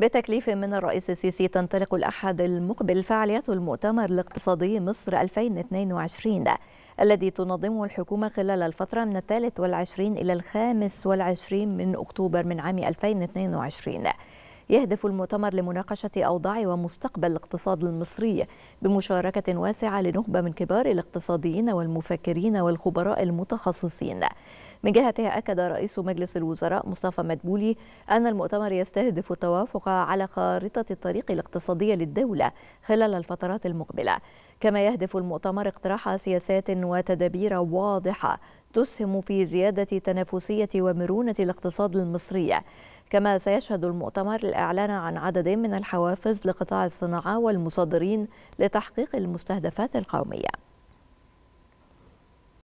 بتكليف من الرئيس السيسي تنطلق الأحد المقبل فعاليات المؤتمر الاقتصادي مصر 2022 الذي تنظمه الحكومة خلال الفترة من الثالث والعشرين إلى الخامس والعشرين من أكتوبر من عام 2022 يهدف المؤتمر لمناقشة أوضاع ومستقبل الاقتصاد المصري بمشاركة واسعة لنخبة من كبار الاقتصاديين والمفكرين والخبراء المتخصصين من جهته أكد رئيس مجلس الوزراء مصطفى مدبولي أن المؤتمر يستهدف التوافق على خارطة الطريق الاقتصادية للدولة خلال الفترات المقبلة كما يهدف المؤتمر اقتراح سياسات وتدابير واضحة تسهم في زيادة تنافسية ومرونة الاقتصاد المصري كما سيشهد المؤتمر الإعلان عن عدد من الحوافز لقطاع الصناعة والمصدرين لتحقيق المستهدفات القومية